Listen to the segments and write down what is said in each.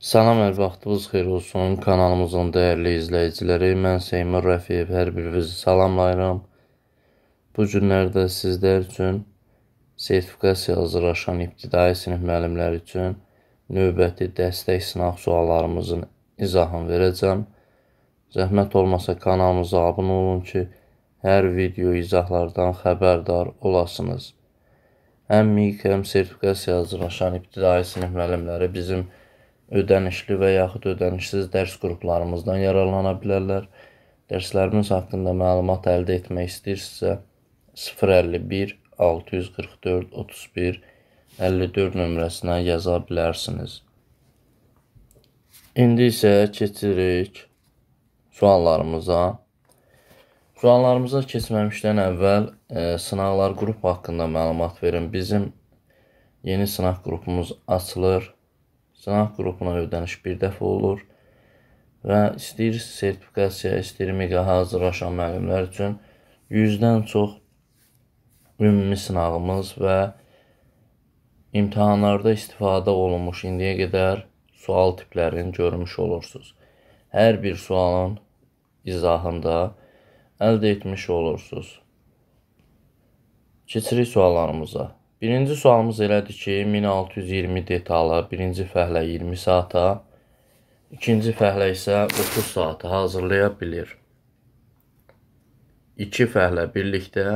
Salam, hər vaxtınız xeyir olsun. Kanalımızın dəyərli izləyiciləri, mən Seymur Rəfiyev, hər birinizi salamlayıram. Bu günlərdə sizlər üçün sertifikasiya hazırlaşan ibtidai sinif müəllimləri üçün növbəti dəstək sınaq suallarımızın izahını verəcəm. Zəhmət olmasa kanalımıza abunə olun ki, hər video izahlardan xəbərdar olasınız. Həm MİK, həm sertifikasiya hazırlaşan ibtidai sinif müəllimləri bizim kanalımızda ödənişli və yaxud ödənişsiz dərs qruplarımızdan yararlana bilərlər. Dərslərimiz haqqında məlumat əldə etmək istəyirsinizsə 051 644 31 54 nömrəsinə yaza bilərsiniz. İndi isə keçirik suallarımıza. Suallarımıza keçməmişdən əvvəl e, sınaqlar qrupu haqqında məlumat verin. Bizim yeni sınaq qrupumuz açılır. Sınaq qrupuna ödəniş bir dəfə olur və istəyir sertifikasiya, istəyir miqa hazırlaşan müəllimlər üçün 100-dən çox ümumi sınağımız və imtahanlarda istifadə olunmuş indiyə qədər sual tiplərini görmüş olursunuz. Hər bir sualın izahında əldə etmiş olursunuz. Keçirik suallarımıza. Birinci sualımız elədir ki, 1620 detalı birinci fəhlə 20 saata, ikinci fəhlə isə 30 saata hazırlaya bilir. İki fəhlə birlikdə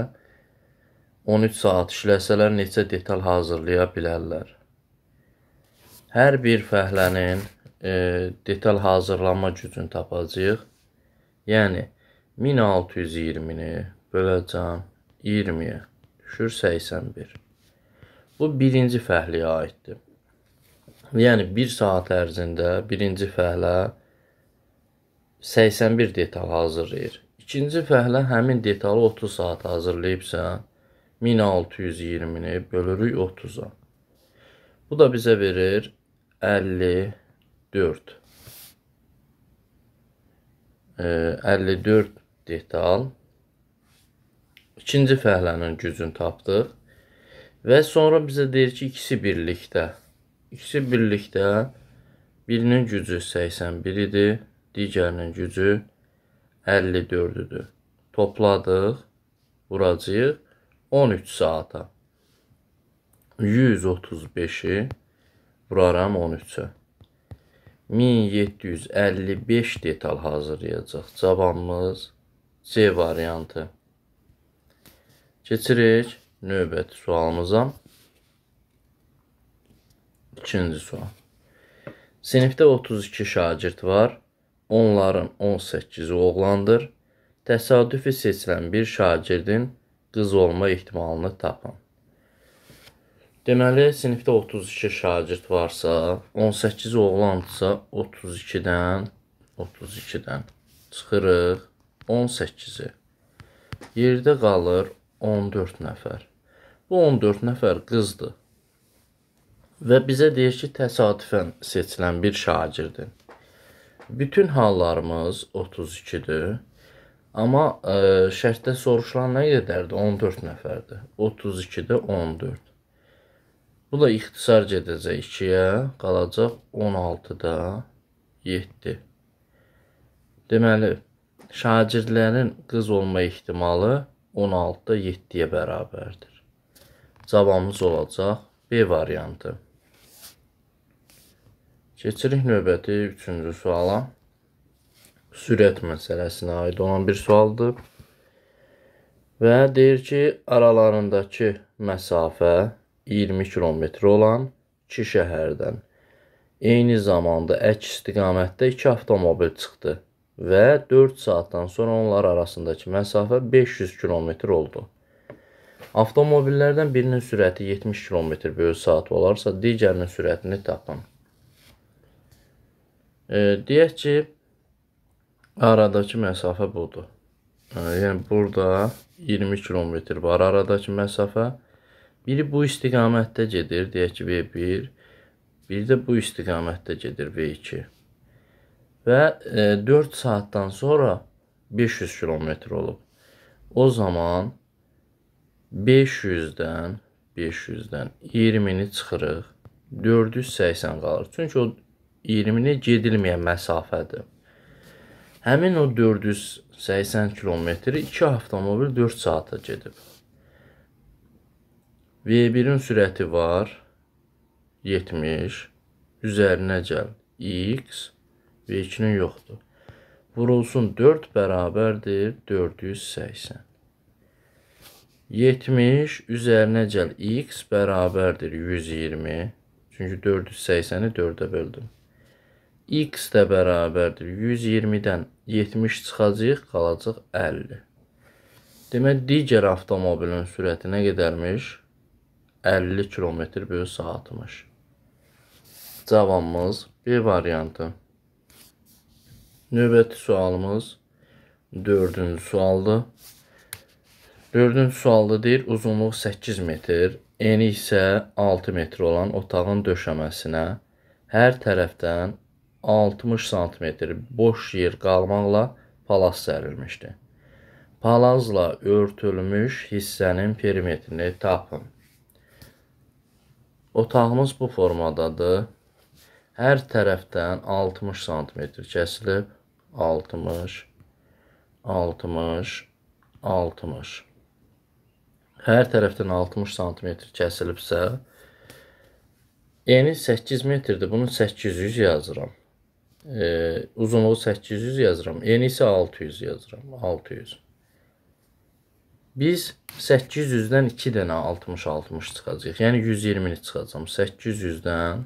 13 saat işləsələr neçə detal hazırlaya bilərlər? Hər bir fəhlənin e, detal hazırlama gücünü tapacağıq. Yəni 1620-ni böləcəm 20-yə düşür 81. Bu birinci fəhliyə aiddir. Yəni 1 saat ərzində birinci fəhlə 81 detal hazırlayır. İkinci fəhlə həmin detalı 30 saat hazırlayıbsa, 1620-ni bölürük 30-a. Bu da bizə verir 54. E, 54 detal. İkinci fəhlənin gücünü tapdıq. Və sonra bizə deyir ki, ikisi birlikdə. İkisi birlikdə birinin gücü 81 idi, digərinin gücü 54 idi. Topladıq, vuracağıq 13 saata. 135-i vuraram 13-ə. 1755 detal hazırlayacaq. Cavabımız C variantı. Keçirik növbəti sualımıza. İkinci sual. Sinifdə 32 şagird var. Onların 18-i oğlandır. Təsadüfi seçilən bir şagirdin qız olma ehtimalını tapın. Deməli, sinifdə 32 şagird varsa, 18 oğlandsa 32-dən 32-dən çıxırıq 18-i. Yerdə qalır 14 nəfər. Bu 14 nəfər qızdır. Və bizə deyir ki, təsadüfən seçilən bir şagirdin. Bütün hallarımız 32-dir. Amma ə, e, şərtdə soruşulan nə qədərdir? 14 nəfərdir. 32-də 14. Bu da ixtisar gedəcək 2-yə, qalacaq 16-da 7. Deməli, şagirdlərin qız olma ehtimalı 16-da 7-yə bərabərdir cavabımız olacaq B variantı. Keçirik növbəti üçüncü suala. Sürət məsələsinə aid olan bir sualdır. Və deyir ki, aralarındakı məsafə 20 kilometr olan iki şəhərdən eyni zamanda əks istiqamətdə iki avtomobil çıxdı və 4 saatdan sonra onlar arasındakı məsafə 500 kilometr oldu. Avtomobillərdən birinin sürəti 70 km bölü saat olarsa, digərinin sürətini tapın. E, deyək ki, aradakı məsafə budur. E, yəni, burada 20 km var aradakı məsafə. Biri bu istiqamətdə gedir, deyək ki, V1, biri də bu istiqamətdə gedir, V2. Və e, 4 saatdan sonra 500 km olub. O zaman 500-dən 500-dən 20-ni çıxırıq. 480 qalır. Çünki o 20-ni gedilməyən məsafədir. Həmin o 480 kilometri 2 avtomobil 4 saata gedib. V1-in sürəti var 70, üzərinə gəl x, V2-nin yoxdur. Vurulsun 4 bərabərdir 480. 70 üzərinə gəl x bərabərdir 120. Çünki 480-i 4-ə böldüm. x də bərabərdir 120-dən 70 çıxacaq, qalacaq 50. Demək, digər avtomobilin sürəti nə qədərmiş? 50 km bölü saatmış. Cavabımız B variantı. Növbəti sualımız 4-cü sualdır. Dördüncü sualda deyir uzunluğu 8 metr, eni isə 6 metr olan otağın döşəməsinə hər tərəfdən 60 sm boş yer qalmaqla palaz sərilmişdi. Palazla örtülmüş hissənin perimetrini tapın. Otağımız bu formadadır. Hər tərəfdən 60 sm kəsilib 60 60 60 hər tərəfdən 60 sm kəsilibsə, eni yəni 8 metrdir. Bunu 800 yazıram. E, uzunluğu 800 yazıram. Eni yəni isə 600 yazıram. 600. Biz 800-dən 2 dənə 60-60 çıxacaq. Yəni 120-ni çıxacam. 800-dən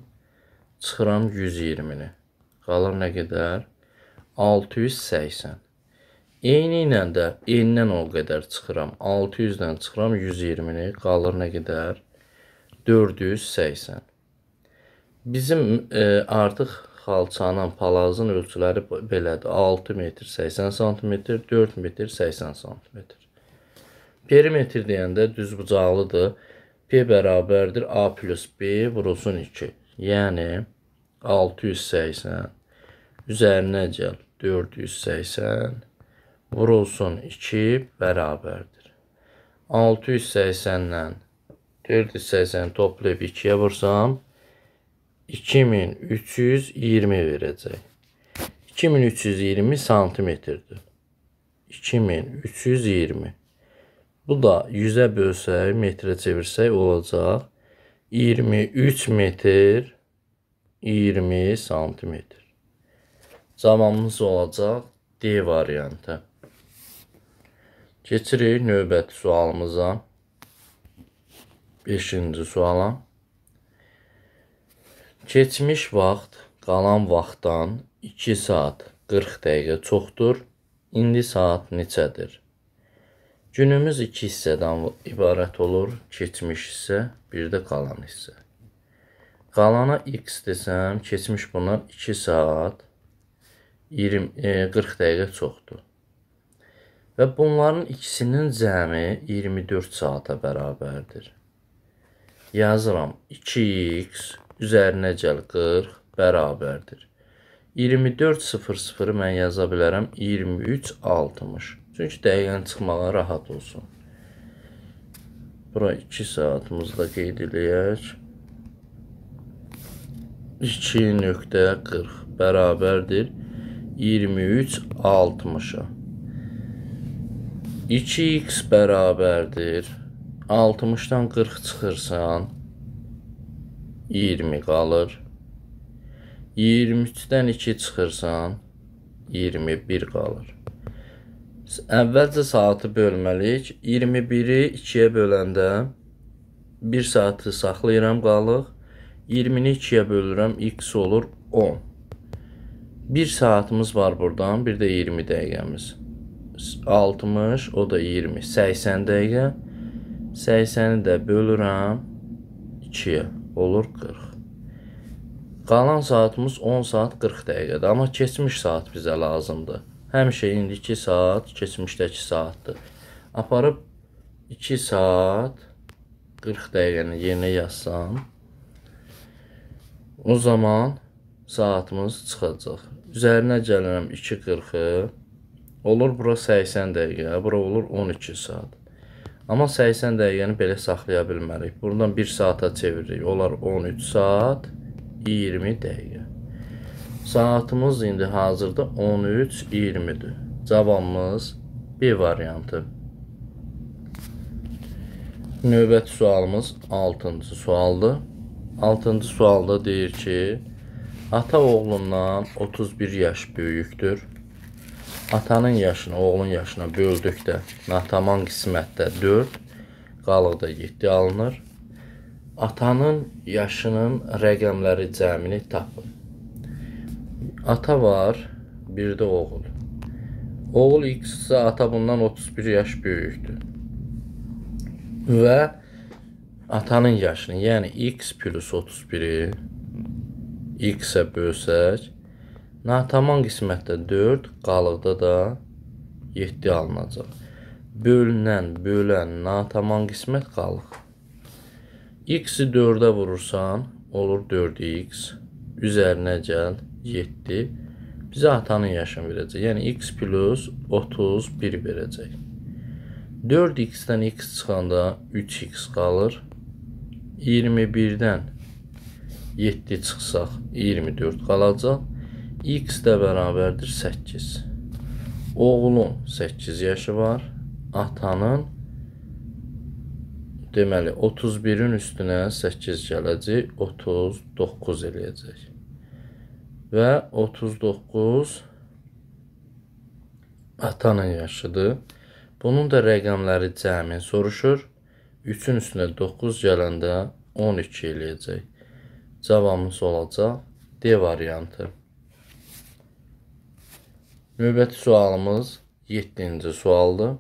çıxıram 120-ni. Qalır nə qədər? 680. Eyni ilə də n-dən o qədər çıxıram. 600-dən çıxıram 120-ni. Qalır nə qədər? 480. Bizim e, artıq xalçanın, palazın ölçüləri belədir. 6 metr 80 sm, 4 metr 80 sm. Perimetr deyəndə düzbucaqlıdır. P bərabərdir A plus B vurulsun 2. Yəni 680 üzərinə gəl 480 vurulsun 2 bərabərdir. 680-dən 480 toplayıb 2-yə vursam 2320 verəcək. 2320 santimetrdir. 2320. Bu da 100-ə bölsək, metrə çevirsək olacaq 23 metr 20 santimetr. Cavabımız olacaq D variantı. Keçirik növbəti sualımıza. 5-ci suala. Keçmiş vaxt qalan vaxtdan 2 saat 40 dəqiqə çoxdur. İndi saat neçədir? Günümüz iki hissədən ibarət olur. Keçmiş hissə, bir də qalan hissə. Qalana x desəm, keçmiş buna 2 saat 20 e, 40 dəqiqə çoxdur və bunların ikisinin cəmi 24 saata bərabərdir. Yazıram 2x üzərinə gəl 40 bərabərdir. 24.00-ı mən yaza bilərəm 23.60. Çünki dəqiqən çıxmağa rahat olsun. Bura 2 saatımızda qeyd eləyək. 2.40 bərabərdir 23.60-a. 2x bərabərdir 60-dan 40 çıxırsan 20 qalır. 23-dən 2 çıxırsan 21 qalır. Əvvəlcə saatı bölməliyik. 21-i 2-yə böləndə 1 saatı saxlayıram qalıq. 20-ni 2-yə bölürəm x olur 10. 1 saatımız var burdan, bir də 20 dəqiqəmiz. 60, o da 20, 80 dəqiqə. 80-i də bölürəm 2-yə, olur 40. Qalan saatımız 10 saat 40 dəqiqədir, amma keçmiş saat bizə lazımdır. Həmişə indiki saat keçmişdəki saatdır. Aparıb 2 saat 40 dəqiqəni yerinə yazsam, o zaman saatımız çıxacaq. Üzərinə gəlirəm 2.40-ı, Olur bura 80 dəqiqə, bura olur 12 saat. Amma 80 dəqiqəni belə saxlaya bilmərik. Buradan 1 saata çeviririk. Olar 13 saat 20 dəqiqə. Saatımız indi hazırda 13.20-dir. Cavabımız B variantı. Növbəti sualımız 6-cı sualdır. 6-cı sualda deyir ki, ata oğlumdan 31 yaş böyükdür. Atanın yaşına, oğlun yaşına böldükdə nataman qismətdə 4, qalıqda 7 alınır. Atanın yaşının rəqəmləri cəmini tapın. Ata var, bir də oğul. Oğul X isə ata bundan 31 yaş böyükdür. Və atanın yaşını, yəni X + 31-i X-ə bölsək, Natamam qismətdə 4, qalıqda da 7 alınacaq. Bölünən, bölən, natamam qismət qalıq. X-i 4-ə vurursan, olur 4x. Üzərinə gəl, 7. Bizə atanın yaşını verəcək. Yəni, x plus 31 verəcək. 4x-dən x çıxanda 3x qalır. 21-dən 7 çıxsaq 24 qalacaq x də bərabərdir 8. Oğlun 8 yaşı var. Atanın deməli 31-in üstünə 8 gələcək, 39 eləyəcək. Və 39 atanın yaşıdır. Bunun da rəqəmləri cəmin soruşur. 3-ün üstünə 9 gələndə 12 eləyəcək. Cavabımız olacaq D variantı. Növbəti sualımız 7-ci sualdır.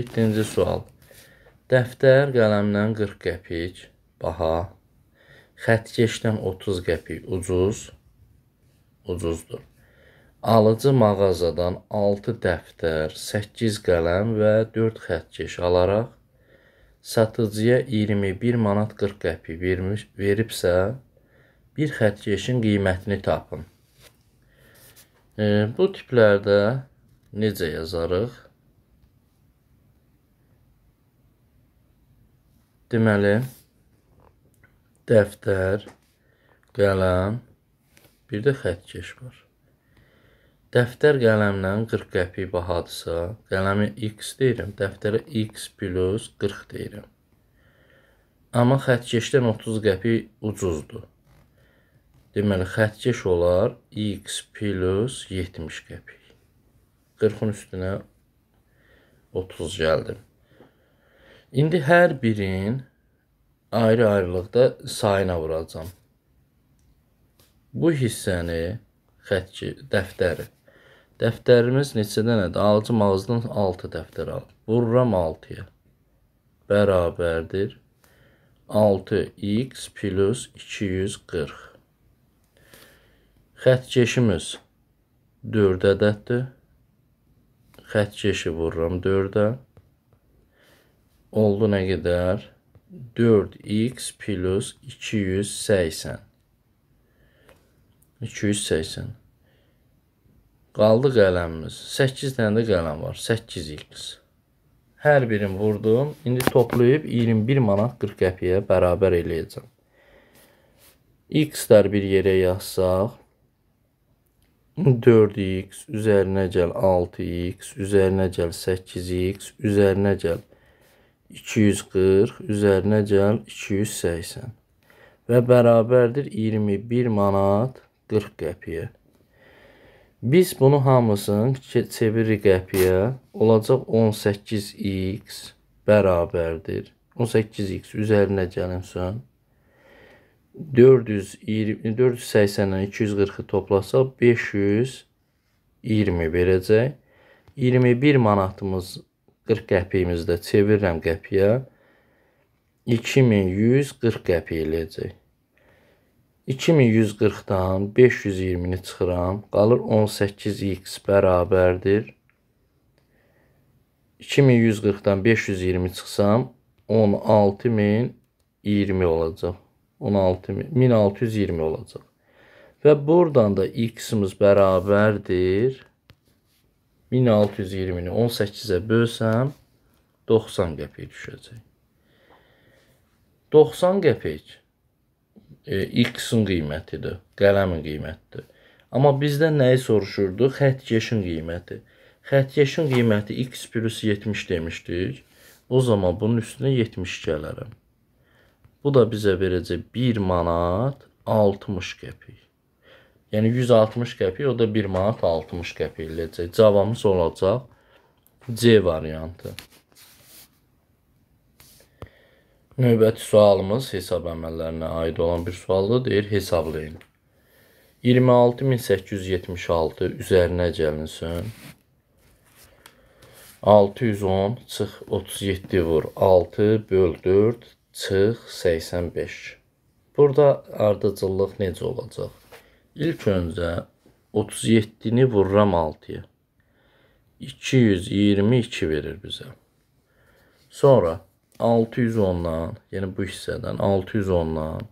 7-ci sual. Dəftər qələmdən 40 qəpik baha, xətkeşdən 30 qəpik ucuz, ucuzdur. Alıcı mağazadan 6 dəftər, 8 qələm və 4 xətkeş alaraq satıcıya 21 manat 40 qəpik vermiş, veribsə, bir xətkeşin qiymətini tapın. E, bu tiplərdə necə yazarıq? Deməli, dəftər, qələm, bir də xətkeş var. Dəftər qələmlə 40 qəpik bahadırsa, qələmi x deyirəm, dəftərə x plus 40 deyirəm. Amma xətkeşdən 30 qəpik ucuzdur. Deməli, xətkeş olar x plus 70 qəpik. 40-ın üstünə 30 gəldim. İndi hər birin ayrı-ayrılıqda sayına vuracam. Bu hissəni xətki dəftəri. Dəftərimiz neçə dənədir? Alıcı mağazdan 6 dəftər al. Vururam 6-ya. Bərabərdir 6x plus 240. Xətt keşimiz 4 ədəddir. Xətt keşi vururam 4-ə. Oldu nə qədər? 4x plus 280. 280. Qaldı qələmimiz. 8 dənə də qələm var. 8x. Hər birini vurdum. İndi toplayıb 21 manat 40 qəpiyə bərabər eləyəcəm. x-lər bir yerə yazsaq, 4x üzərinə gəl 6x üzərinə gəl 8x üzərinə gəl 240 üzərinə gəl 280 və bərabərdir 21 manat 40 qəpiyə. Biz bunu hamısını çeviririk qəpiyə. Olacaq 18x bərabərdir. 18x üzərinə gəlinsin. 420 480-dən 240-ı toplasaq 520 verəcək. 21 manatımız 40 qəpiyimizdə çevirirəm qəpiyə. 2140 qəpiyə eləyəcək. 2140-dan 520-ni çıxıram. Qalır 18x bərabərdir. 2140-dan 520 çıxsam 16020 olacaq. 16 1620 olacaq. Və buradan da x-imiz bərabərdir 1620-ni 18-ə bölsəm 90 qəpik düşəcək. 90 qəpik e, x-in qiymətidir, qələmin qiymətidir. Amma bizdə nəyi soruşurdu? Xətkeşin qiyməti. Xətkeşin qiyməti x plus 70 demişdik. O zaman bunun üstünə 72 gələrəm. Bu da bizə verəcək 1 manat 60 qəpik. Yəni 160 qəpik, o da 1 manat 60 qəpik eləyəcək. Cavabımız olacaq C variantı. Növbəti sualımız hesab əməllərinə aid olan bir sualdır. Deyir, hesablayın. 26876 üzərinə gəlinsin. 610 çıx 37 vur 6 böl 4 çıx 85. Burada ardıcıllıq necə olacaq? İlk öncə 37-ni vururam 6-ya. 222 verir bizə. Sonra 610-dan, yəni bu hissədən 610-dan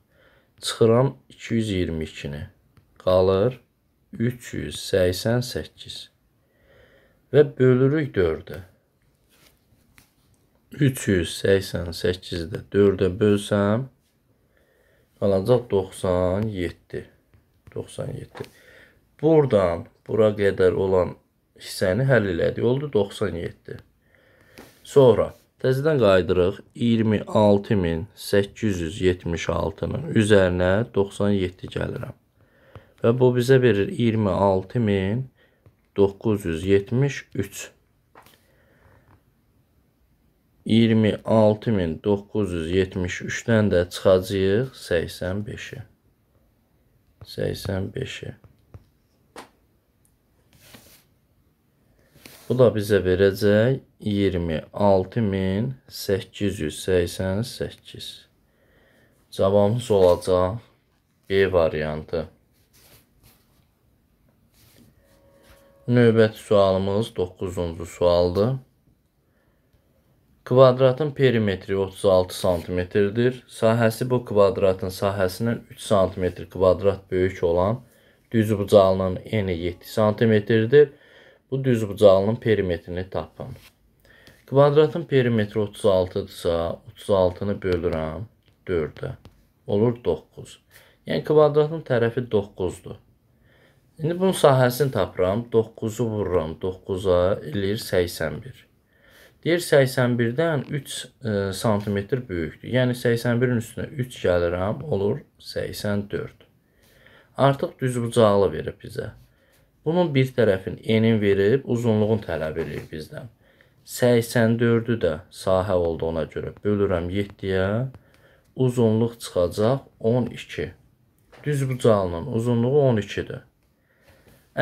çıxıram 222-ni. Qalır 388. Və bölürük 4-ə. 388-də 4-ə bölsəm, qalacaq 97. 97. Buradan bura qədər olan hissəni həll elədik. Oldu 97. Sonra təzədən qayıdırıq 26876-nın üzərinə 97 gəlirəm. Və bu bizə verir 26973. 26973-dən də çıxacağıq 85-ə. 85-ə. Bu da bizə verəcək 26888. Cavabımız olacaq B variantı. Növbəti sualımız 9-cu sualdır. Kvadratın perimetri 36 sm-dir. Sahəsi bu kvadratın sahəsindən 3 sm kvadrat böyük olan düzbucağının eni 7 sm-dir. Bu düzbucağının perimetrini tapın. Kvadratın perimetri 36-dırsa, 36-nı bölürəm 4-ə. Olur 9. Yəni kvadratın tərəfi 9-dur. İndi bunun sahəsini tapıram. 9-u vururam 9-a, eləyir 81. Deyir 81-dən 3 sm böyükdür. Yəni 81-in üstünə 3 gəlirəm, olur 84. Artıq düzbucaqlı verib bizə. Bunun bir tərəfin enin verib, uzunluğun tələb edir bizdən. 84-ü də sahə olduğuna görə bölürəm 7-yə. Uzunluq çıxacaq 12. Düzbucağının uzunluğu 12-dir.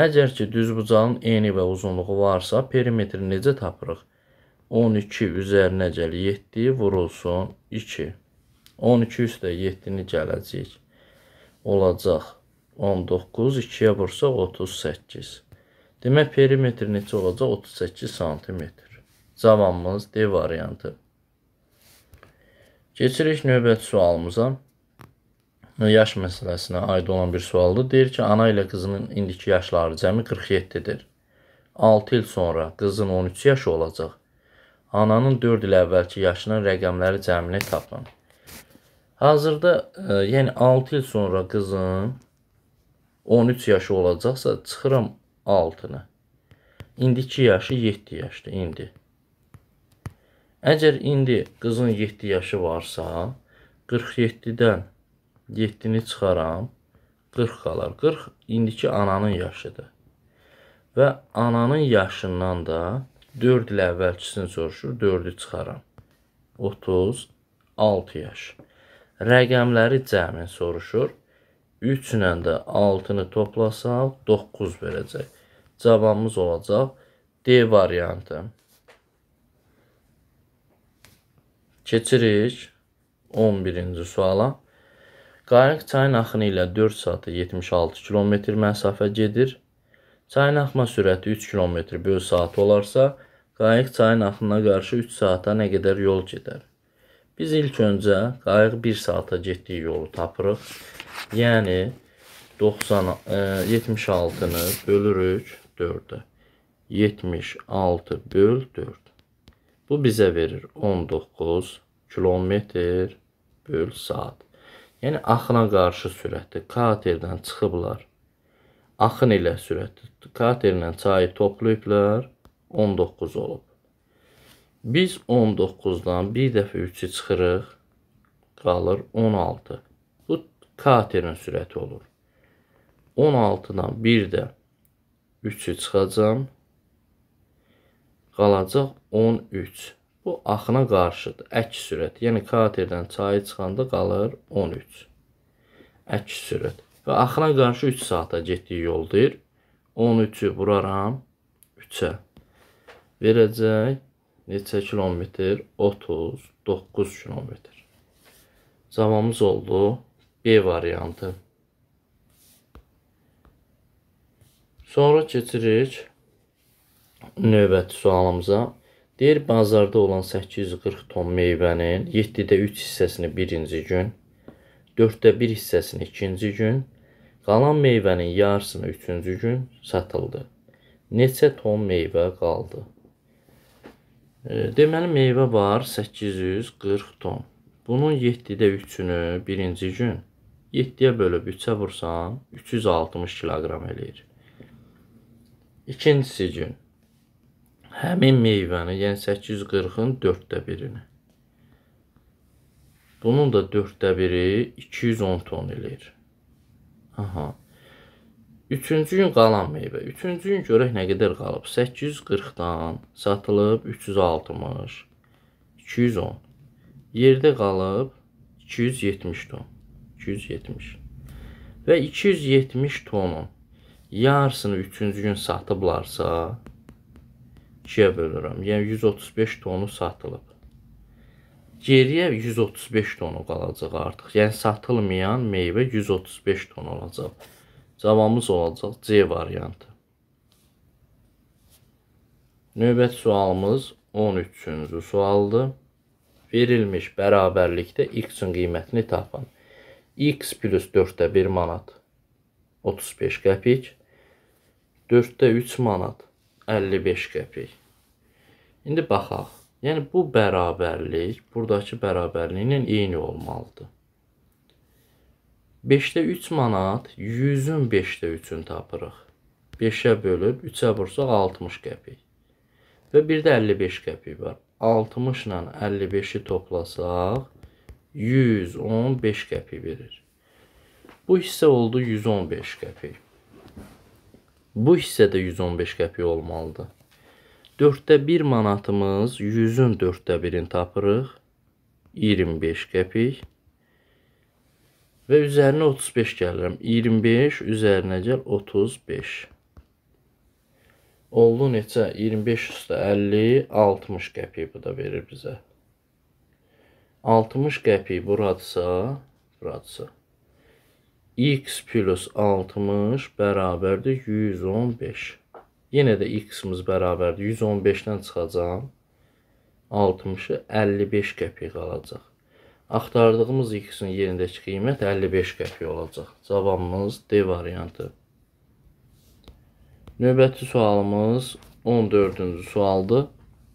Əgər ki düzbucağın eni və uzunluğu varsa, perimetri necə tapırıq? 12 üzərinə gəl 7 vurulsun 2. 12 üstə 7-ni gələcək. Olacaq 19, 2-yə vursaq 38. Demək, perimetr neçə olacaq? 38 sm. Cavabımız D variantı. Keçirik növbəti sualımıza. Yaş məsələsinə aid olan bir sualdır. Deyir ki, ana ilə qızının indiki yaşları cəmi 47-dir. 6 il sonra qızın 13 yaşı olacaq. Ananın 4 il əvvəlki yaşının rəqəmləri cəmini tapın. Hazırda, e, yəni 6 il sonra qızın 13 yaşı olacaqsa, çıxıram 6-nı. İndiki yaşı 7 yaşdır indi. Əgər indi qızın 7 yaşı varsa, 47-dən 7-ni çıxaram, 40 qalar. 40 indiki ananın yaşıdır. Və ananın yaşından da 4 il əvvəlkisini soruşur, 4-ü çıxaram. 36 yaş. Rəqəmləri cəmi soruşur. 3 ilə də 6-nı toplasaq 9 verəcək. Cavabımız olacaq D variantı. Keçirik 11-ci suala. Qayıq çayın axını ilə 4 saata 76 km məsafə gedir. Çayın axma sürəti 3 km böl saat olarsa, qayıq çayın axınına qarşı 3 saata nə qədər yol gedər? Biz ilk öncə qayıq 1 saata getdiyi yolu tapırıq. Yəni 90 e, 76-nı bölürük 4-ə. 76 böl 4. Bu bizə verir 19 kilometr böl saat. Yəni axına qarşı sürətdir. Kraterdən çıxıblar. Axın ilə sürət katerlə çayı toplayıblar, 19 olub. Biz 19-dan bir dəfə 3-ü çıxırıq, qalır 16. Bu katerin sürəti olur. 16-dan bir də 3-ü çıxacam, qalacaq 13. Bu axına qarşıdır. Əks sürət. Yəni katerdən çayı çıxanda qalır 13. Əks sürət. Və axına qarşı 3 saata getdiyi yoldur. 13-ü vuraram 3-ə. Verəcək neçə kilometr? 39 kilometr. Cavabımız oldu B e variantı. Sonra keçirik növbəti sualımıza. Deyir, bazarda olan 840 ton meyvənin 7-də 3 hissəsini birinci gün, 4-də 1 hissəsini ikinci gün, Qalan meyvənin yarısını üçüncü gün satıldı. Neçə ton meyvə qaldı? E, deməli meyvə var 840 ton. Bunun 7-də 3-ünü birinci gün 7-yə bölüb 3-ə vursam 360 kiloqram eləyir. İkincisi gün həmin meyvəni, yəni 840-ın 4də birini. Bunun da 4də biri 210 ton eləyir. Aha. Üçüncü gün qalan meyvə. Üçüncü gün görək nə qədər qalıb. 840-dan satılıb 360. 210. Yerdə qalıb 270 ton. 270. Və 270 tonun yarısını üçüncü gün satıblarsa, ikiyə bölürəm. Yəni 135 tonu satılıb. Geriyə 135 tonu qalacaq artıq. Yəni satılmayan meyvə 135 ton olacaq. Cavabımız olacaq C variantı. Növbəti sualımız 13-cü sualdır. Verilmiş bərabərlikdə x-in qiymətini tapan. x plus 4-də 1 manat 35 qəpik. 4-də 3 manat 55 qəpik. İndi baxaq. Yəni bu bərabərlik burdakı bərabərliklə eyni olmalıdır. 5-də 3 manat 100-ün 5-də 3-ünü tapırıq. 5-ə bölüb 3-ə vursaq 60 qəpik. Və bir də 55 qəpik var. 60 ilə 55-i toplasaq 115 qəpik verir. Bu hissə oldu 115 qəpik. Bu hissədə 115 qəpik olmalıdır. Dörddə bir manatımız 100-ün dörddə birini tapırıq. 25 qəpik. Və üzərinə 35 gəlirəm. 25 üzərinə gəl 35. Oldu neçə? 25 üstə 50, 60 qəpik bu da verir bizə. 60 qəpik buradsa, buradsa. x plus 60 bərabərdir 115. Yenə də x-imiz bərabərdir. 115-dən çıxacam. 60-ı 55 qəpik qalacaq. Axtardığımız x-in yerindəki qiymət 55 qəpik olacaq. Cavabımız D variantı. Növbəti sualımız 14-cü sualdır.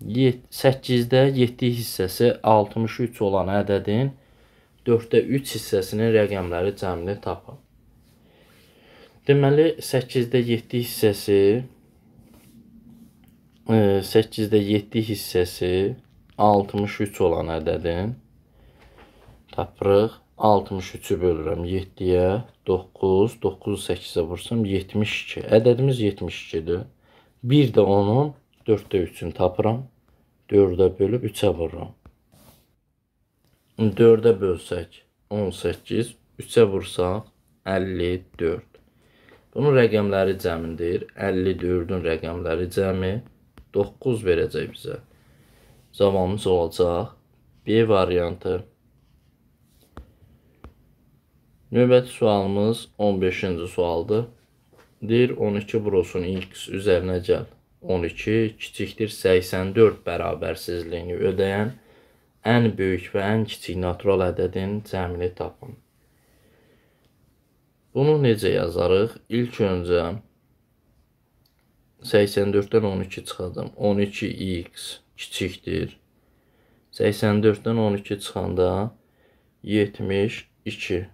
8-də 7 hissəsi 63 olan ədədin 4-də 3 hissəsinin rəqəmləri cəmini tapın. Deməli, 8-də 7 hissəsi 8-də 7 hissəsi 63 olan ədədin tapırıq. 63-ü bölürəm 7-yə, 9, 9-u 8-ə vursam 72. Ədədimiz 72-dir. Bir də onun 4-də 3-ünü tapıram. 4-də bölüb 3-ə vururam. 4-də bölsək 18, 3-ə vursaq 54. Bunun rəqəmləri cəmidir. 54-ün rəqəmləri cəmi 9 verəcək bizə. Cavabımız olacaq B variantı. Növbəti sualımız 15-ci sualdır. Deyir 12 brosun x üzərinə gəl. 12 kiçikdir 84 bərabərsizliyini ödəyən ən böyük və ən kiçik natural ədədin cəmini tapın. Bunu necə yazarıq? İlk öncə 84-dən 12 çıxacam. 12x kiçikdir. 84-dən 12 çıxanda 72.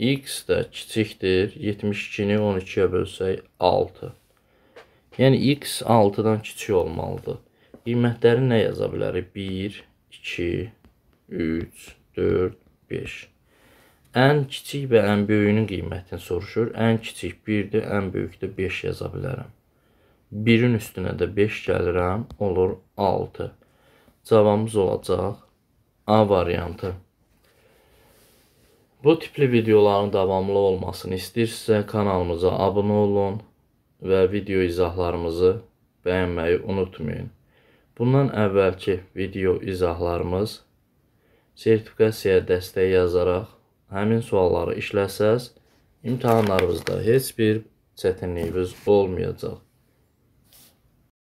X də kiçikdir. 72-ni 12-yə bölsək 6. Yəni x 6-dan kiçik olmalıdır. Qiymətləri nə yaza bilərik? 1, 2, 3, 4, 5. Ən kiçik və ən böyüyünün qiymətini soruşur. Ən kiçik 1-dir, ən böyük də 5 yaza bilərəm. 1-in üstünə də 5 gəlirəm, olur 6. Cavabımız olacaq A variantı. Bu tipli videoların davamlı olmasını istəyirsinizsə kanalımıza abunə olun və video izahlarımızı bəyənməyi unutmayın. Bundan əvvəlki video izahlarımız sertifikasiyaya dəstək yazaraq həmin sualları işləsəz, imtahanlarınızda heç bir çətinliyiniz olmayacaq.